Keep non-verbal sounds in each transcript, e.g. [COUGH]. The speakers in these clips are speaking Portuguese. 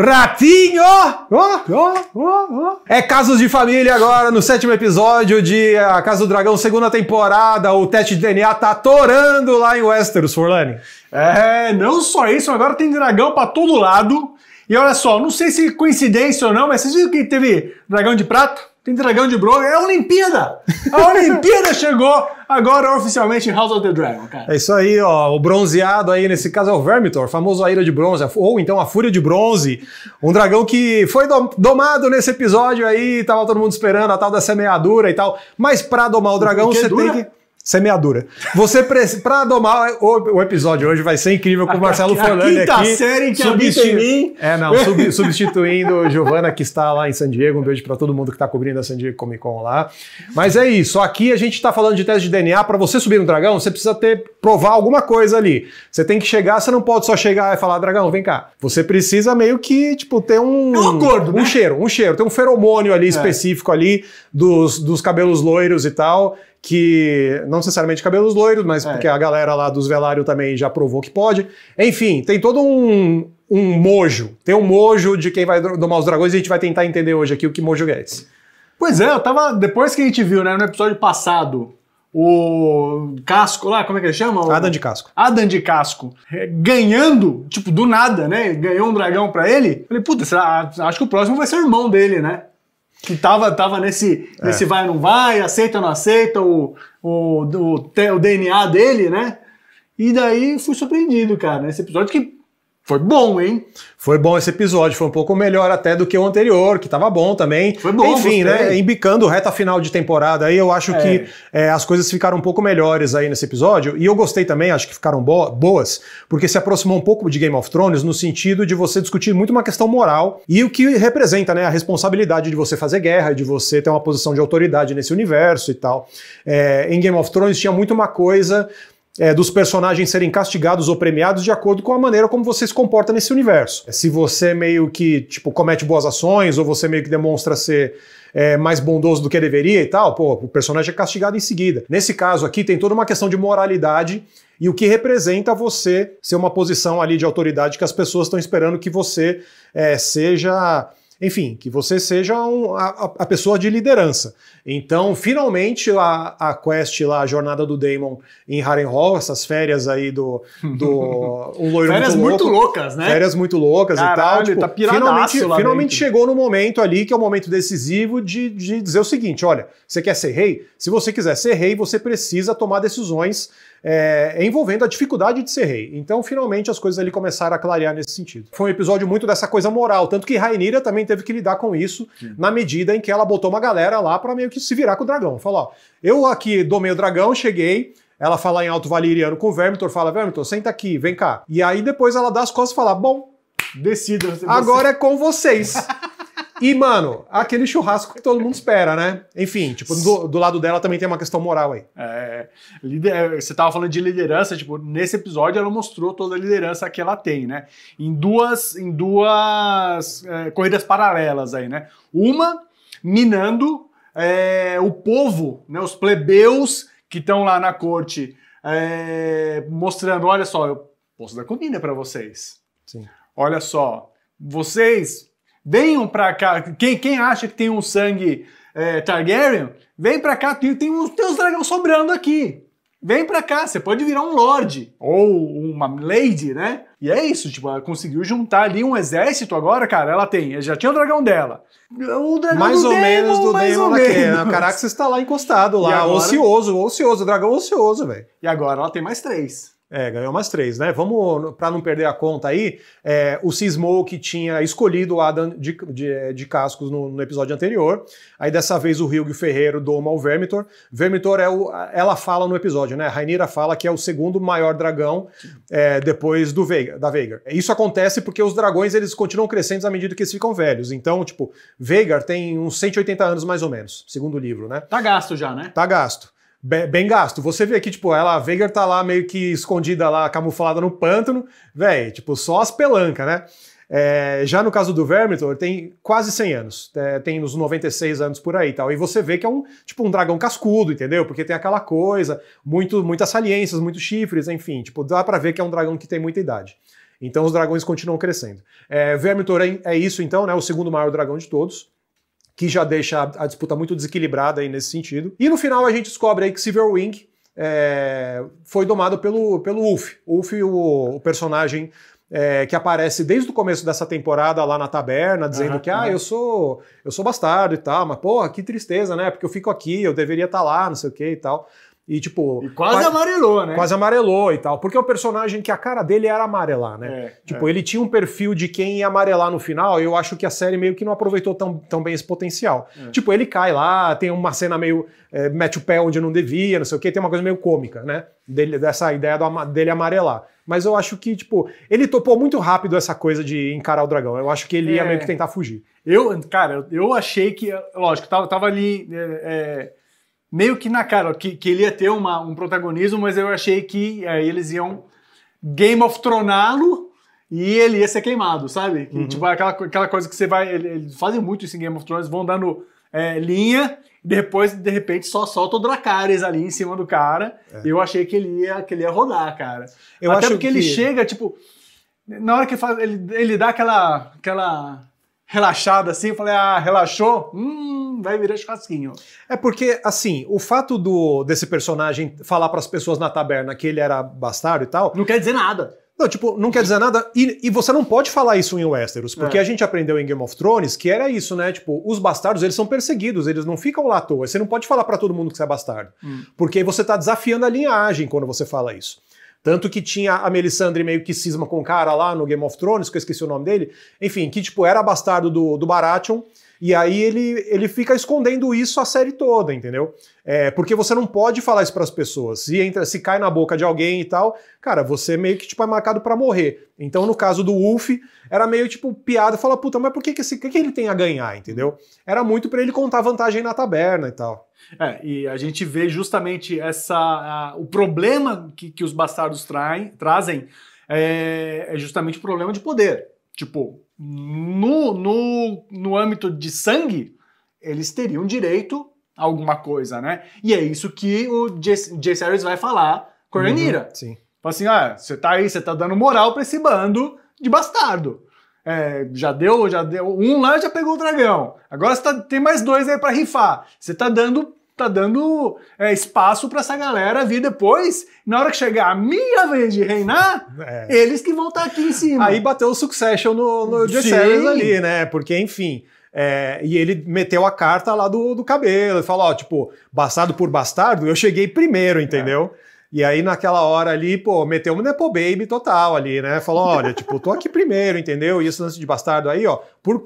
Ratinho! Oh, oh, oh, é Casos de Família agora, no sétimo episódio de A Casa do Dragão, segunda temporada. O teste de DNA tá atorando lá em Westeros, Forlani. É, não só isso, agora tem dragão para todo lado. E olha só, não sei se coincidência ou não, mas vocês viram que teve dragão de prata? Tem dragão de bronze. É a Olimpíada! A [LAUGHS] Olimpíada chegou agora oficialmente em House of the Dragon, cara. É isso aí, ó. O bronzeado aí, nesse caso, é o Vermitor, famoso a Ira de Bronze, ou então a Fúria de Bronze. Um dragão que foi domado nesse episódio aí, tava todo mundo esperando a tal da semeadura e tal. Mas pra domar o dragão, você tem que semeadura. Você para [LAUGHS] domar o, o, episódio hoje vai ser incrível com o Marcelo Forlani [LAUGHS] aqui. Quinta série que substitu... mim. É, não, sub, [LAUGHS] substituindo Giovana que está lá em San Diego. Um beijo para todo mundo que está cobrindo a San Diego Comic Con lá. Mas é isso. Aqui a gente está falando de teste de DNA. Para você subir no dragão, você precisa ter provar alguma coisa ali. Você tem que chegar. Você não pode só chegar e falar dragão, vem cá. Você precisa meio que tipo ter um, é um acordo, um né? cheiro, um cheiro. Tem um feromônio ali é. específico ali dos, dos cabelos loiros e tal que não necessariamente cabelos loiros, mas é. porque a galera lá dos velários também já provou que pode. Enfim, tem todo um, um mojo. Tem um mojo de quem vai domar os dragões e a gente vai tentar entender hoje aqui o que mojo é esse. Pois é, eu tava. Depois que a gente viu, né, no episódio passado, o Casco lá, como é que ele chama? Adam de Casco. Adam de Casco. É, ganhando, tipo, do nada, né? Ganhou um dragão pra ele. Falei, puta, será? acho que o próximo vai ser o irmão dele, né? que tava, tava nesse, é. nesse vai ou não vai, aceita ou não aceita o, o, o, o DNA dele, né? E daí fui surpreendido, cara, nesse episódio que foi bom, hein? Foi bom esse episódio, foi um pouco melhor até do que o anterior, que estava bom também. Foi bom, Enfim, né, gostei. né? Embicando reta final de temporada aí, eu acho é. que é, as coisas ficaram um pouco melhores aí nesse episódio. E eu gostei também, acho que ficaram bo boas, porque se aproximou um pouco de Game of Thrones no sentido de você discutir muito uma questão moral e o que representa, né? A responsabilidade de você fazer guerra, de você ter uma posição de autoridade nesse universo e tal. É, em Game of Thrones tinha muito uma coisa é, dos personagens serem castigados ou premiados de acordo com a maneira como você se comporta nesse universo. É, se você meio que, tipo, comete boas ações, ou você meio que demonstra ser é, mais bondoso do que deveria e tal, pô, o personagem é castigado em seguida. Nesse caso aqui tem toda uma questão de moralidade e o que representa você ser uma posição ali de autoridade que as pessoas estão esperando que você é, seja enfim, que você seja um, a, a, pessoa de liderança. Então, finalmente, a, a quest lá, a jornada do Damon em Harrenhal, essas férias aí do. do [LAUGHS] um loiro férias muito, louco, muito, loucas, né? Férias muito loucas Caralho, e tal. Tipo, tá finalmente, finalmente chegou no momento ali, que é o momento decisivo, de, de dizer o seguinte: olha, você quer ser rei? Se você quiser ser rei, você precisa tomar decisões é, envolvendo a dificuldade de ser rei. Então, finalmente, as coisas ali começaram a clarear nesse sentido. Foi um episódio muito dessa coisa moral, tanto que Rainira também teve que lidar com isso Sim. na medida em que ela botou uma galera lá para meio que se virar com o dragão. Falou: ó, eu aqui domei o dragão, cheguei, ela fala em alto valiriano com o Vermitor, fala, Vermitor, senta aqui, vem cá. E aí depois ela dá as costas e fala, bom, decida. Agora é com vocês. [LAUGHS] E, mano, aquele churrasco que todo mundo espera, né? Enfim, tipo, do, do lado dela também tem uma questão moral aí. É, lider, é, você tava falando de liderança, tipo, nesse episódio ela mostrou toda a liderança que ela tem, né? Em duas, em duas é, corridas paralelas aí, né? Uma minando é, o povo, né? Os plebeus que estão lá na corte é, mostrando, olha só, eu posso dar comida para vocês. Sim. Olha só, vocês Venham para cá. Quem, quem acha que tem um sangue é, Targaryen, vem para cá, tem, tem, uns, tem uns sobrando aqui. Vem para cá, você pode virar um lord ou uma lady, né? E é isso, tipo, ela conseguiu juntar ali um exército agora, cara. Ela tem, já tinha o dragão dela. O dragão mais ou Demon, menos do Demon naquele. O Caraca, você está lá encostado, lá, agora... ocioso, ocioso, dragão ocioso, velho. E agora ela tem mais três. É, ganhou umas três, né? Vamos, para não perder a conta aí, é, o Sismou que tinha escolhido o Adam de, de, de cascos no, no, episódio anterior. Aí dessa vez o o Ferreiro doma ao Vermitor. Vermitor é o. Ela fala no episódio, né? A Rainira fala que é o segundo maior dragão é, depois do Veiga, da Veigar. Isso acontece porque os dragões eles continuam crescendo à medida que eles ficam velhos. Então, tipo, Veigar tem uns 180 anos mais ou menos, segundo o livro, né? Tá gasto já, né? Tá gasto. Bem, bem, gasto. Você vê que, tipo, ela, a Veigar tá lá meio que escondida lá, camuflada no pântano, velho, tipo, só as pelancas, né? É, já no caso do Vermitor, tem quase 100 anos, é, tem uns 96 anos por aí tal. E você vê que é um tipo um dragão cascudo, entendeu? Porque tem aquela coisa, muito, muitas saliências, muitos chifres, enfim, tipo, dá para ver que é um dragão que tem muita idade. Então os dragões continuam crescendo. É, Vermitor é, é isso então, né? O segundo maior dragão de todos que já deixa a disputa muito desequilibrada aí nesse sentido. E no final a gente descobre aí que Silverwing é, foi domado pelo, pelo Ulf. Ulf, o, o personagem é, que aparece desde o começo dessa temporada lá na taberna, dizendo uhum, que, ah, uhum. eu sou eu sou bastardo e tal, mas porra, que tristeza, né? Porque eu fico aqui, eu deveria estar tá lá, não sei o que e tal. E, tipo. E quase, amarelou, né? Quase amarelou e tal. Porque é um personagem que a cara dele era amarelar, né? É, tipo, é. ele tinha um perfil de quem ia amarelar no final. eu acho que a série meio que não aproveitou tão, tão bem esse potencial. É. Tipo, ele cai lá, tem uma cena meio. É, mete o pé onde não devia, não sei o quê, tem uma coisa meio cômica, né? Dele, dessa ideia do, dele amarelar. Mas eu acho que, tipo, ele topou muito rápido essa coisa de encarar o dragão. Eu acho que ele ia é. meio que tentar fugir. Eu, cara, eu achei que. Lógico, tava, tava ali é, meio que na cara que, que ele ia ter uma, um protagonismo, mas eu achei que aí é, eles iam Game of Troná-lo e ele ia ser queimado, sabe? Uhum. Tipo, aquela, aquela coisa que você vai. Eles fazem muito isso em Game of Thrones, vão dando é, linha, depois, de repente, só solta o Dracarys ali em cima do cara. É. eu achei que ele, ia, que ele ia rodar, cara. Eu Até acho porque que... ele chega, tipo. Na hora que ele, faz, ele, ele dá aquela, aquela relaxado assim, falei, ah, relaxou? Hum, vai virar churrasquinho. É porque, assim, o fato do desse personagem falar para as pessoas na taberna que ele era bastardo e tal. Não quer dizer nada. Não, tipo, não quer dizer nada. E, e, você não pode falar isso em Westeros, porque é. a gente aprendeu em Game of Thrones que era isso, né? Tipo, os bastardos, eles são perseguidos, eles não ficam lá à toa. Você não pode falar para todo mundo que você é bastardo. Hum. Porque você tá desafiando a linhagem quando você fala isso. Tanto que tinha a Melisandre meio que cisma com o cara lá no Game of Thrones, que eu esqueci o nome dele. Enfim, que tipo, era bastardo do, do Baratheon. E aí ele, ele fica escondendo isso a série toda, entendeu? É, porque você não pode falar isso para as pessoas. Se entra, se cai na boca de alguém e tal, cara, você meio que tipo é marcado para morrer. Então, no caso do Wolf, era meio tipo piada, fala, puta, mas por que que, esse, que, que ele tem a ganhar, entendeu? Era muito para ele contar vantagem na taberna e tal. É, e a gente vê justamente essa a, o problema que, que os bastardos traem, trazem é, é justamente o problema de poder. Tipo, no, no, no âmbito de sangue, eles teriam direito a alguma coisa, né? E é isso que o Jay Series vai falar com a Uhum, sim. Fala assim, ah, você tá aí, você tá dando moral pra esse bando de bastardo. É, já deu, já deu. Um lá já pegou o dragão. Agora você tá, tem mais dois aí para rifar. Você tá dando tá dando é, espaço para essa galera vir depois. Na hora que chegar a minha vez de reinar, é. eles que vão estar tá aqui em cima. Aí bateu o Succession no, no Series ali, né? Porque, enfim. É, e ele meteu a carta lá do, do cabelo e falou: ó, tipo, bastardo por bastardo, eu cheguei primeiro, entendeu? É. E aí, naquela hora ali, pô, meteu um Nepo Baby total ali, né? Falou, olha, tipo, tô aqui primeiro, entendeu? E esse lance de bastardo aí, ó, por,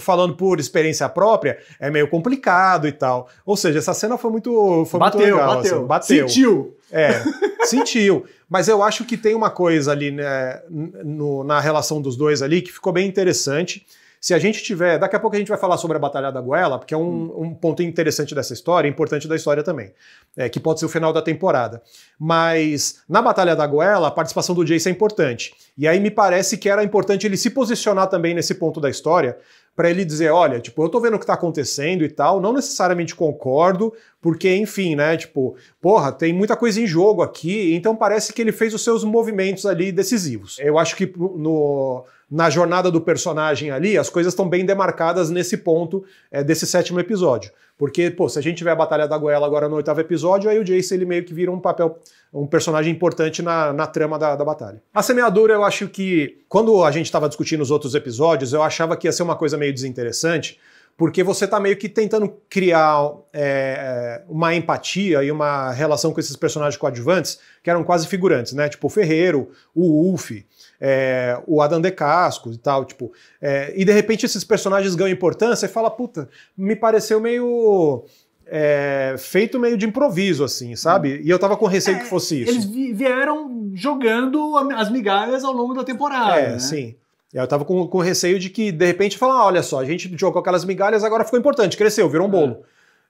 falando por experiência própria, é meio complicado e tal. Ou seja, essa cena foi muito, foi bateu, muito legal. Bateu, assim, bateu. Sentiu. É, sentiu. Mas eu acho que tem uma coisa ali, né, no, na relação dos dois ali, que ficou bem interessante se a gente tiver. Daqui a pouco a gente vai falar sobre a Batalha da Goela, porque é um, hum. um ponto interessante dessa história, é importante da história também, é, que pode ser o final da temporada. Mas na Batalha da Goela, a participação do Jace é importante. E aí me parece que era importante ele se posicionar também nesse ponto da história, para ele dizer, olha, tipo, eu tô vendo o que tá acontecendo e tal, não necessariamente concordo, porque, enfim, né, tipo, porra, tem muita coisa em jogo aqui, então parece que ele fez os seus movimentos ali decisivos. Eu acho que no, na jornada do personagem ali, as coisas estão bem demarcadas nesse ponto é, desse sétimo episódio. Porque, pô, se a gente tiver a Batalha da Goela agora no oitavo episódio, aí o Jace ele meio que vira um papel, um personagem importante na, na trama da, da batalha. A semeadura, eu acho que, quando a gente estava discutindo os outros episódios, eu achava que ia ser uma coisa meio desinteressante, porque você está meio que tentando criar é, uma empatia e uma relação com esses personagens coadjuvantes que eram quase figurantes, né? Tipo o Ferreiro, o Ulf, é, o Adam de Casco e tal, tipo. É, e de repente esses personagens ganham importância e fala, puta, me pareceu meio. É, feito meio de improviso, assim, sabe? E eu tava com receio que é, fosse isso. Eles vieram jogando as migalhas ao longo da temporada. É, né? sim. Eu tava com, com receio de que, de repente, falar: olha só, a gente jogou aquelas migalhas, agora ficou importante, cresceu, virou um é. bolo.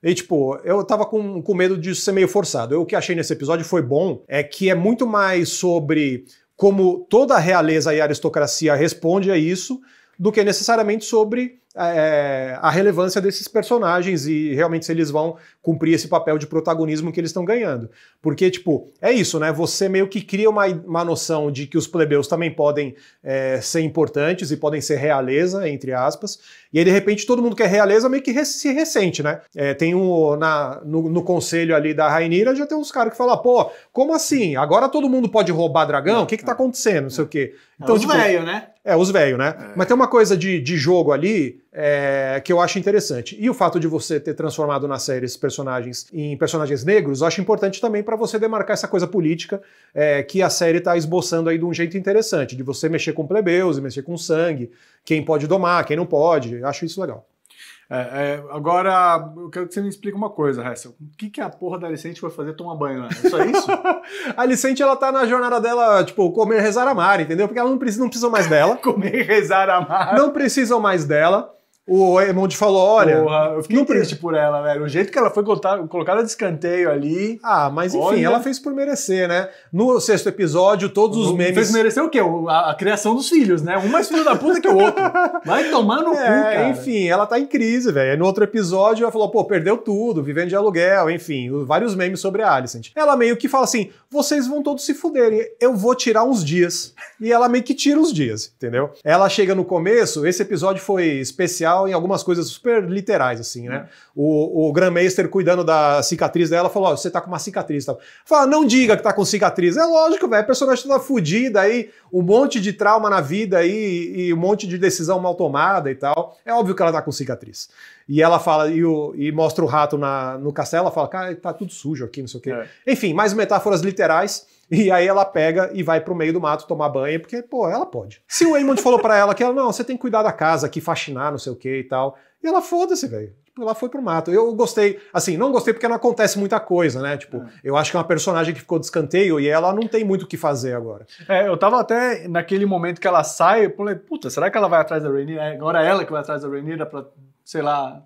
E, tipo, eu tava com, com medo disso ser meio forçado. Eu, o que achei nesse episódio foi bom, é que é muito mais sobre como toda a realeza e a aristocracia responde a isso, do que necessariamente sobre é, a relevância desses personagens e realmente se eles vão cumprir esse papel de protagonismo que eles estão ganhando. Porque, tipo, é isso, né? Você meio que cria uma, uma noção de que os plebeus também podem é, ser importantes e podem ser realeza, entre aspas, e aí, de repente, todo mundo que é realeza meio que se ressente, né? É, tem um. Na, no, no, conselho ali da Rainira já tem uns caras que falam, pô, como assim? Agora todo mundo pode roubar dragão? O que que tá é, é. acontecendo? Não sei o quê. É então, é os tipo, velho, né? É, os velhos, né? É. Mas tem uma coisa de, de jogo ali é, que eu acho interessante. E o fato de você ter transformado na série esses personagens em personagens negros, eu acho importante também para você demarcar essa coisa política é, que a série está esboçando aí de um jeito interessante, de você mexer com plebeus e mexer com sangue, quem pode domar, quem não pode. Eu acho isso legal. É, é, agora, eu quero que você me explique uma coisa, Hessel. O que, que a porra da Alicente vai fazer tomar banho lá? É né? só isso? [LAUGHS] a Alicente, ela tá na jornada dela, tipo, comer, rezar, amar, entendeu? Porque ela não precisa, não precisa mais dela. [LAUGHS] comer, rezar, amar. Não precisam mais dela o Emond falou: olha. Porra, eu fiquei não triste por ela, velho. O jeito que ela foi colocada de escanteio ali. Ah, mas enfim, olha. ela fez por merecer, né? No sexto episódio, todos os memes. Fez merecer o quê? A, a criação dos filhos, né? Um mais filho da puta que o outro. Vai tomar no [LAUGHS] é, cu, cara. Enfim, ela tá em crise, velho. No outro episódio, ela falou: pô, perdeu tudo, vivendo de aluguel, enfim, vários memes sobre a Alicent. Ela meio que fala assim: vocês vão todos se fuderem, eu vou tirar uns dias. E ela meio que tira os dias, entendeu? Ela chega no começo, esse episódio foi especial em algumas coisas super literais, assim, né? Uhum. O, o Grandmaster cuidando da cicatriz dela falou: oh, você tá com uma cicatriz. tal. Fala, não diga que tá com cicatriz. É lógico, velho. A personagem toda fodida aí, um monte de trauma na vida aí, e um monte de decisão mal tomada e tal. É óbvio que ela tá com cicatriz. E ela fala, e, o, e mostra o rato na, no castelo, ela fala, cara, tá tudo sujo aqui, não sei o quê. É. Enfim, mais metáforas literais. E aí ela pega e vai pro meio do mato tomar banho, porque, pô, ela pode. Se o Raymond falou para ela que ela, não, você tem que cuidar da casa aqui, faxinar, não sei o quê e tal. E ela, foda-se, velho. Tipo, ela foi pro mato. Eu gostei, assim, não gostei porque não acontece muita coisa, né? Tipo, é. eu acho que é uma personagem que ficou de escanteio e ela não tem muito o que fazer agora. É, eu tava até naquele momento que ela sai, eu falei, puta, será que ela vai atrás da Rainira? É, agora é ela que vai atrás da Rainira pra sei lá,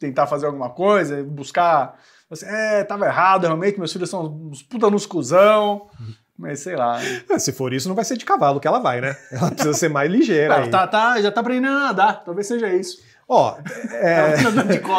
tentar fazer alguma coisa, buscar. Assim, é, tava errado, realmente, meus filhos são uns puta nos cuzão. Mas sei lá. É, se for isso, não vai ser de cavalo que ela vai, né? Ela precisa ser mais ligeira. Não, tá, tá, já tá aprendendo a nadar, talvez seja isso. Ó, é,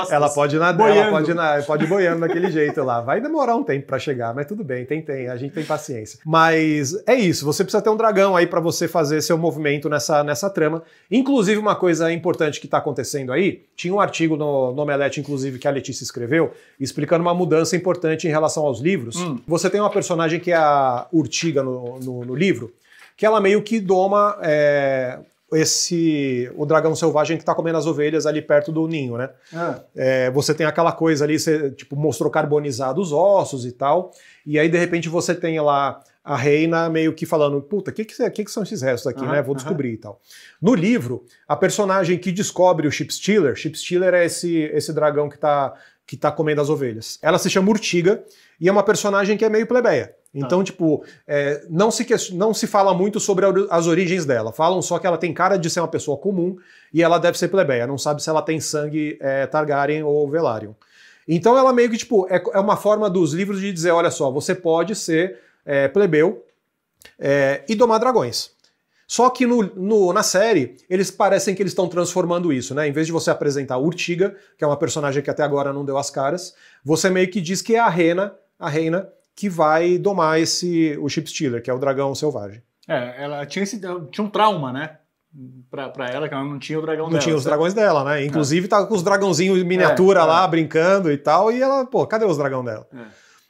ela pode nadar, boiando. ela pode, pode ir boiando daquele jeito lá. Vai demorar um tempo para chegar, mas tudo bem, tem, tem, a gente tem paciência. Mas é isso, você precisa ter um dragão aí para você fazer seu movimento nessa, nessa trama. Inclusive, uma coisa importante que está acontecendo aí, tinha um artigo no, no Omelete, inclusive, que a Letícia escreveu, explicando uma mudança importante em relação aos livros. Hum. Você tem uma personagem que é a Urtiga no, no, no livro, que ela meio que doma é, esse o dragão selvagem que está comendo as ovelhas ali perto do ninho, né? Ah. É, você tem aquela coisa ali, você tipo, mostrou carbonizado os ossos e tal, e aí de repente você tem lá a reina meio que falando, puta, o que que, que que, são esses restos aqui, né? Vou descobrir e tal. No livro, a personagem que descobre o Chip Stealer, Chip é esse, esse dragão que está que tá comendo as ovelhas. Ela se chama Urtiga e é uma personagem que é meio plebeia. Tá. Então, tipo, é, não, se não se fala muito sobre as origens dela. Falam só que ela tem cara de ser uma pessoa comum e ela deve ser plebeia. Não sabe se ela tem sangue é, Targaryen ou Velaryon. Então ela meio que, tipo, é, é, uma forma dos livros de dizer, olha só, você pode ser é, plebeu é, e domar dragões. Só que no, no, na série, eles parecem que eles estão transformando isso, né? Em vez de você apresentar a Urtiga, que é uma personagem que até agora não deu as caras, você meio que diz que é a Rena, a Reina, que vai domar esse o Chip Stealer, que é o dragão selvagem. É, ela tinha, esse, tinha um trauma, né? Pra, pra ela, que ela não tinha o dragão não dela. Não tinha os dragões dela, né? É. Inclusive é. tá com os dragãozinhos miniatura é, é. lá, brincando e tal, e ela, pô, cadê os dragão dela? É.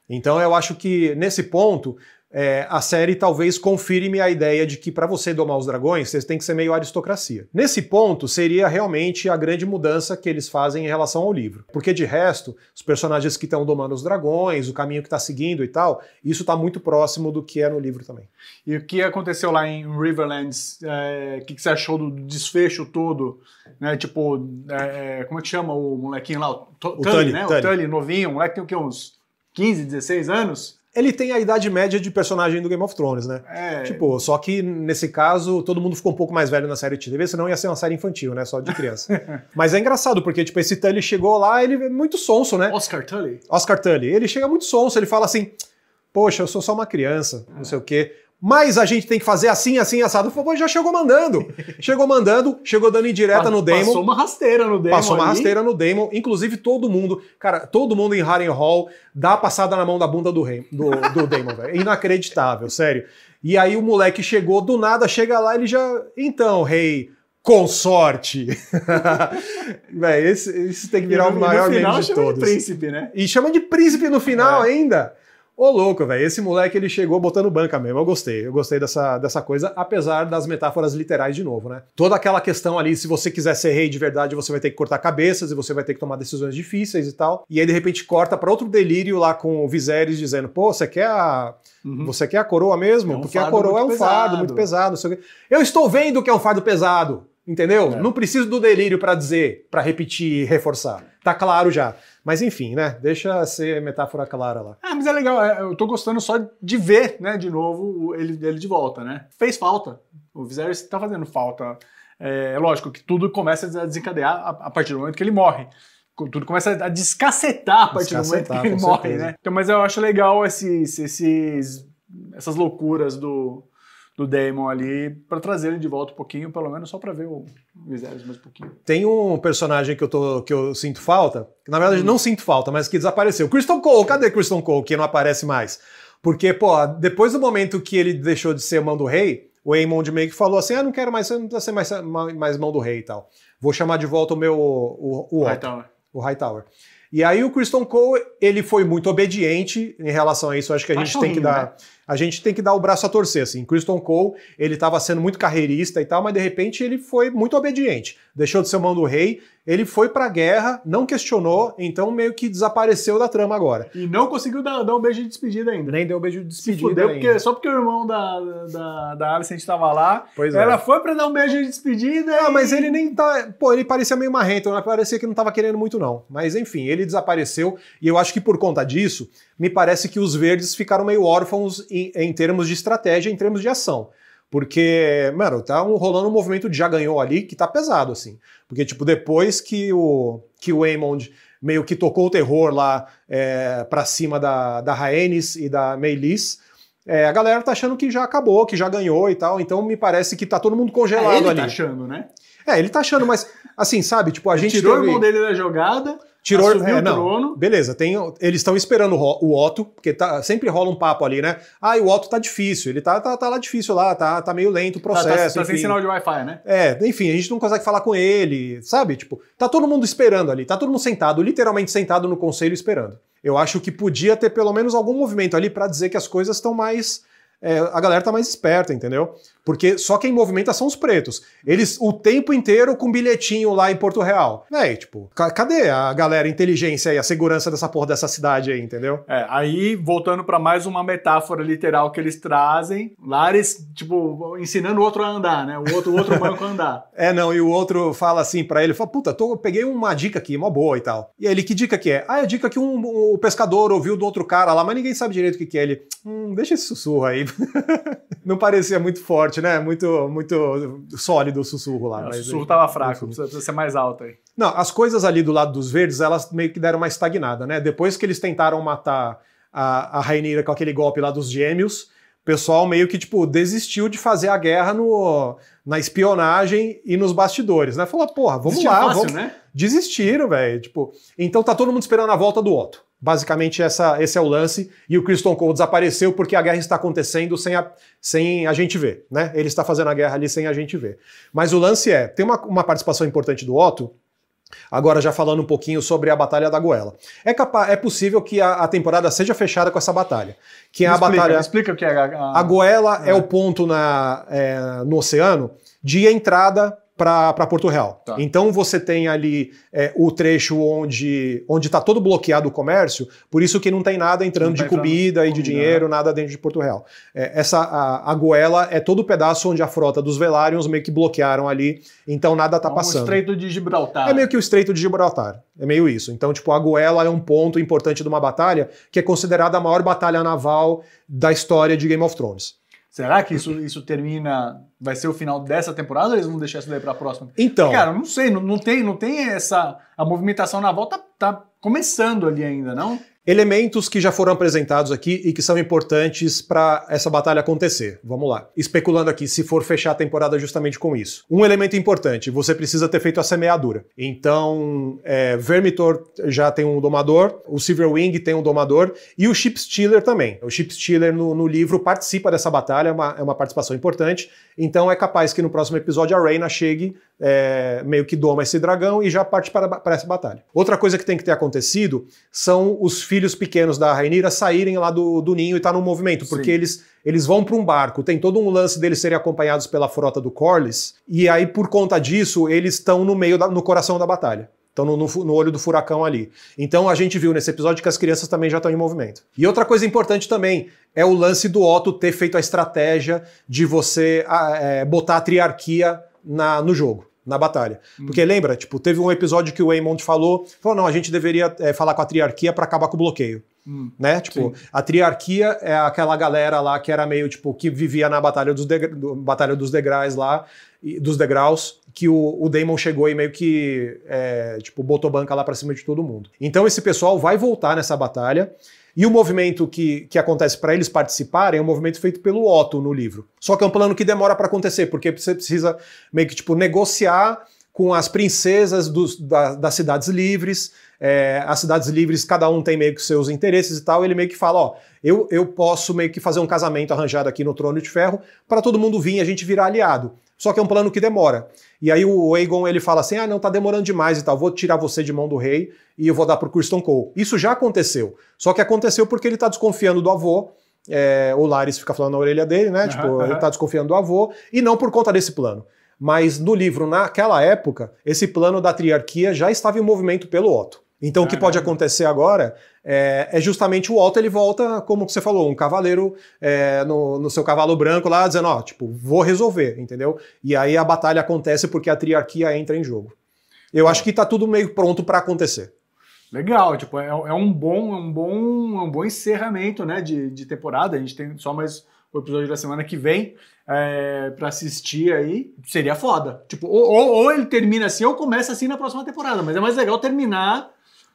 Então eu acho que nesse ponto é, a série talvez confirme a ideia de que para você domar os dragões, você tem que ser meio aristocracia. Nesse ponto, seria realmente a grande mudança que eles fazem em relação ao livro. Porque de resto, os personagens que estão domando os dragões, o caminho que está seguindo e tal, isso está muito próximo do que é no livro também. E o que aconteceu lá em Riverlands? É, o é, que, que, você achou do desfecho todo? Né? Tipo, é, é como é que chama o molequinho lá? O, o Tully, Tully, né? Tully. O Tully, novinho, o moleque tem o que, uns 15, 16 anos? Ele tem a idade média de personagem do Game of Thrones, né? É. Tipo, só que nesse caso todo mundo ficou um pouco mais velho na série de TV, senão ia ser uma série infantil, né? Só de criança. [LAUGHS] Mas é engraçado, porque, tipo, esse Tully chegou lá, ele é muito sonso, né? Oscar Tully? Oscar Tully. Ele chega muito sonso, ele fala assim: Poxa, eu sou só uma criança, não sei o quê mas a gente tem que fazer assim, assim, assado. O Fogão já chegou mandando. Chegou mandando, chegou dando indireta no Damon. Passou uma rasteira no Damon. Passou uma rasteira no Damon. Inclusive, todo mundo, cara, todo mundo em Harry Hall dá a passada na mão da bunda do, rei, do, do velho. Inacreditável, sério. E aí o moleque chegou do nada, chega lá, ele já. Então, rei. Consorte! [LAUGHS] Véi, esse, esse, tem que virar no, o maior final, meme de chama todos. De príncipe, né? E chama de príncipe no final é. ainda. Ô, louco, velho, esse moleque ele chegou botando banca mesmo. Eu gostei, eu gostei dessa, dessa coisa, apesar das metáforas literais de novo, né? Toda aquela questão ali, se você quiser ser rei de verdade, você vai ter que cortar cabeças e você vai ter que tomar decisões difíceis e tal. E aí, de repente, corta para outro delírio lá com o Viserys dizendo: pô, você quer a. Uhum. Você quer a coroa mesmo? É um Porque a coroa é um pesado. fardo muito pesado. Eu estou vendo que é um fardo pesado. Entendeu? É. Não preciso do delírio para dizer, para repetir e reforçar. Tá claro já. Mas enfim, né? Deixa ser metáfora clara lá. Ah, mas é legal, é, eu tô gostando só de ver, né, de novo, ele, ele de volta, né? Fez falta. O Viserys tá fazendo falta. É, é, lógico que tudo começa a desencadear a, a partir do momento que ele morre tudo começa a descacetar a partir descacetar, do momento que ele morre, certeza. né? Então, mas eu acho legal esses, esses, essas loucuras do, do Damon ali para trazer ele de volta um pouquinho, pelo menos só para ver o Viserys mais um pouquinho. Tem um personagem que eu, tô, que eu sinto falta, que na verdade hum. não sinto falta, mas que desapareceu. Kristen Cole, cadê Kristen Cole que não aparece mais? Porque, pô, depois do momento que ele deixou de ser mão do rei, o Aemond meio que falou assim: ah, não quero mais, não quero ser mais, mais, mais mão do rei e tal. Vou chamar de volta o meu. o, o, o Hightower. O Hightower. E aí o Christian Cole, ele foi muito obediente em relação a isso. Acho que a gente tem que dar. Né? A gente tem que dar o braço a torcer, assim. Christian Cole, ele estava sendo muito carreirista e tal, mas de repente ele foi muito obediente. Deixou de ser mão do rei, ele foi pra guerra, não questionou, então meio que desapareceu da trama agora. E não conseguiu dar, dar um beijo de despedida ainda. Nem deu um beijo de despedida. Se fudeu, ainda. Porque, só porque o irmão da, da, da Alice estava lá. Pois ela é. foi pra dar um beijo de despedida. Ah, e... mas ele nem tá. Pô, ele parecia meio marrento, né? parecia que não tava querendo muito, não. Mas enfim, ele ele desapareceu, e eu acho que por conta disso, me parece que os verdes ficaram meio órfãos em, em termos de estratégia, em termos de ação. Porque, mano, tá um, rolando um movimento de já ganhou ali que tá pesado, assim. Porque, tipo, depois que o, que o Aemond meio que tocou o terror lá é, pra cima da, da Rhaenys e da Meilis é, a galera tá achando que já acabou, que já ganhou e tal. Então me parece que tá todo mundo congelado é, ele ali. Ele tá achando, né? É, ele tá achando, mas assim, sabe? Tipo, a ele gente. Tirou teve... o irmão dele da jogada. Tirou é, o trono. Beleza, tem, eles estão esperando o Otto, porque tá, sempre rola um papo ali, né? Ah, o Otto tá difícil, ele tá, tá, tá lá difícil lá, tá, tá meio lento o processo. Tá, tá, tá sem sinal de Wi-Fi, né? É, enfim, a gente não consegue falar com ele, sabe? Tipo, tá todo mundo esperando ali, tá todo mundo sentado, literalmente sentado no conselho esperando. Eu acho que podia ter pelo menos algum movimento ali para dizer que as coisas estão mais. É, a galera tá mais esperta, entendeu? Porque só quem movimenta são os pretos. Eles o tempo inteiro com bilhetinho lá em Porto Real. É tipo, cadê a galera, a inteligência e a segurança dessa porra dessa cidade aí, entendeu? É, aí voltando para mais uma metáfora literal que eles trazem, Lares, tipo, ensinando o outro a andar, né? O outro, o outro banco a andar. [LAUGHS] É, não, e o outro fala assim para ele, fala, puta, tô, peguei uma dica aqui, uma boa e tal. E ele, que dica que é? Ah, é a dica que um, um, o pescador ouviu do outro cara lá, mas ninguém sabe direito o que, que é. Ele, hum, deixa esse sussurro aí. [LAUGHS] não parecia muito forte forte, né? Muito, muito sólido o sussurro lá. o sussurro tava fraco, precisa, precisa, ser mais alto aí. Não, as coisas ali do lado dos verdes, elas meio que deram uma estagnada, né? Depois que eles tentaram matar a, a Raineira com aquele golpe lá dos gêmeos, o pessoal meio que, tipo, desistiu de fazer a guerra no, na espionagem e nos bastidores, né? Falou, porra, vamos lá, fácil, vamos... Né? Desistiram, velho. Tipo, então tá todo mundo esperando a volta do Otto. Basicamente, essa, esse é o lance. E o Christian Cole desapareceu porque a guerra está acontecendo sem a, sem a gente ver, né? Ele está fazendo a guerra ali sem a gente ver. Mas o lance é: tem uma, uma participação importante do Otto, Agora, já falando um pouquinho sobre a Batalha da Goela. É, capaz, é possível que a, a temporada seja fechada com essa batalha. Que é a explica, batalha. Explica o que é a. A, a Goela é. é o ponto na, é, no oceano de entrada para Porto Real. Tá. Então você tem ali é, o trecho onde onde está todo bloqueado o comércio, por isso que não tem nada entrando de tá comida e de dinheiro, né? nada dentro de Porto Real. É, essa a, a, goela é todo o pedaço onde a frota dos Velários meio que bloquearam ali, então nada está passando. É o Estreito de Gibraltar. É meio que o Estreito de Gibraltar, é meio isso. Então tipo a goela é um ponto importante de uma batalha que é considerada a maior batalha naval da história de Game of Thrones. Será que isso, isso termina? Vai ser o final dessa temporada ou eles vão deixar isso daí para a próxima? Então. Cara, não sei, não, não, tem, não tem essa. A movimentação na volta tá, tá começando ali ainda, não? Elementos que já foram apresentados aqui e que são importantes para essa batalha acontecer. Vamos lá. Especulando aqui, se for fechar a temporada justamente com isso. Um elemento importante, você precisa ter feito a semeadura. Então, é, Vermitor já tem um domador, o Silverwing tem um domador e o Chip Stealer também. O Chip Stealer no, no livro participa dessa batalha, é uma, é uma, participação importante. Então, é capaz que no próximo episódio a Reina chegue, é, meio que doma esse dragão e já parte para, para essa batalha. Outra coisa que tem que ter acontecido são os filhos pequenos da Rainira saírem lá do, do ninho e estar tá no movimento, porque Sim. eles eles vão para um barco, tem todo um lance deles serem acompanhados pela frota do Corlys, e aí por conta disso eles estão no meio da, no coração da batalha. Estão no, no, no, olho do furacão ali. Então a gente viu nesse episódio que as crianças também já estão em movimento. E outra coisa importante também é o lance do Otto ter feito a estratégia de você ah, é, botar a triarquia na, no jogo na batalha. Hum. Porque lembra, tipo, teve um episódio que o Waymond falou, falou, não, a gente deveria é, falar com a triarquia para acabar com o bloqueio. Hum. Né? Tipo, Sim. a triarquia é aquela galera lá que era meio, tipo, que vivia na Batalha dos, degra batalha dos Degraus lá, dos Degraus, que o, o Daemon chegou e meio que, é, tipo, botou banca lá pra cima de todo mundo. Então esse pessoal vai voltar nessa batalha, e o movimento que, que acontece para eles participarem é um movimento feito pelo Otto no livro. Só que é um plano que demora para acontecer, porque você precisa meio que tipo negociar com as princesas dos, da, das cidades livres. É, as cidades livres, cada um tem meio que seus interesses e tal. Ele meio que fala: ó, eu, eu posso meio que fazer um casamento arranjado aqui no Trono de Ferro para todo mundo vir e a gente virar aliado. Só que é um plano que demora. E aí o Aegon ele fala assim: ah, não, tá demorando demais e tal, vou tirar você de mão do rei e eu vou dar pro Kristen Cole. Isso já aconteceu. Só que aconteceu porque ele tá desconfiando do avô. É, o Laris fica falando na orelha dele, né? Uhum, tipo, uhum. ele tá desconfiando do avô, e não por conta desse plano. Mas no livro, naquela época, esse plano da triarquia já estava em movimento pelo Otto. Então, o que pode acontecer agora é, é, justamente o Otto ele volta, como você falou, um cavaleiro é, no, no, seu cavalo branco lá, dizendo, ó, tipo, vou resolver, entendeu? E aí a batalha acontece porque a triarquia entra em jogo. Eu acho que tá tudo meio pronto para acontecer. Legal, tipo, é, é, um bom, um bom, um bom encerramento, né, de, de temporada. A gente tem só mais o episódio da semana que vem é, para assistir aí. Seria foda. Tipo, ou, ou, ou, ele termina assim ou começa assim na próxima temporada. Mas é mais legal terminar.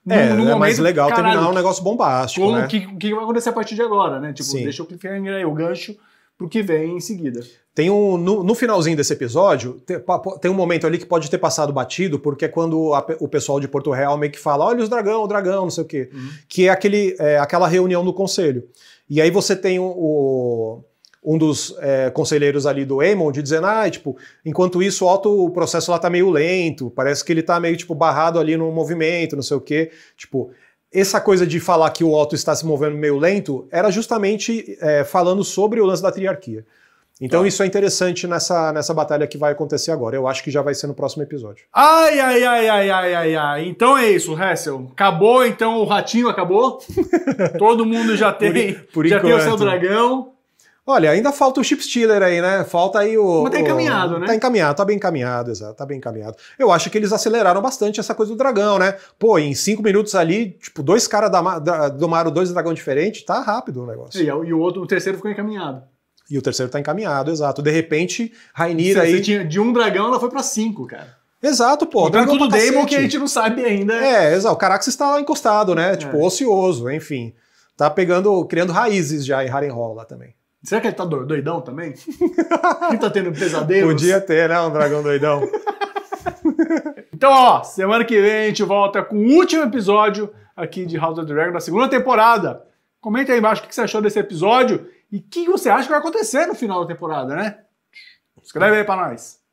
No, é, no é mais legal caralho, terminar um negócio bombástico. Né? O né? que, que vai acontecer a partir de agora, né? Tipo, Sim. deixa o cliffhanger aí, o gancho para o que vem em seguida. Tem um, no, no finalzinho desse episódio, tem, tem, um momento ali que pode ter passado batido, porque é quando a, o pessoal de Porto Real meio que fala: olha os dragão, o dragão, não sei o quê. Uhum. Que é, aquele, é aquela reunião do conselho. E aí você tem o um dos é, conselheiros ali do Eamon dizendo, ah, tipo, enquanto isso o, auto, o processo lá tá meio lento, parece que ele tá meio, tipo, barrado ali no movimento, não sei o quê. Tipo, essa coisa de falar que o Otto está se movendo meio lento era justamente é, falando sobre o lance da triarquia. Então ah. isso é interessante nessa, nessa batalha que vai acontecer agora. Eu acho que já vai ser no próximo episódio. Ai, ai, ai, ai, ai, ai, ai. Então é isso, Hessel. Acabou, então o ratinho acabou. [LAUGHS] Todo mundo já tem, por, por já enquanto. tem o seu dragão. Olha, ainda falta o chip stealer aí, né? Falta aí o. Mas tá encaminhado, o... né? Tá encaminhado, tá bem encaminhado, exato, tá bem encaminhado. Eu acho que eles aceleraram bastante essa coisa do dragão, né? Pô, em cinco minutos ali, tipo, dois caras domaram dois dragões diferentes, tá rápido o negócio. E, e o outro, o terceiro ficou encaminhado. E o terceiro tá encaminhado, exato. De repente, Rainira aí. Tinha, de um dragão, ela foi para cinco, cara. Exato, pô. Entrando tudo Daemon que a gente não sabe ainda. É, exato. O Carax está lá encostado, né? Tipo, é. ocioso, enfim. Tá pegando, criando raízes já em Harrenhal lá também. Será que ele tá doidão também? [LAUGHS] Ele tá tendo pesadelo? Podia ter, né? Um dragão doidão. [LAUGHS] então, ó, semana que vem a gente volta com o último episódio aqui de House of the Dragon da segunda temporada. Comenta aí embaixo o que você achou desse episódio e o que você acha que vai acontecer no final da temporada, né? Escreve aí pra nós.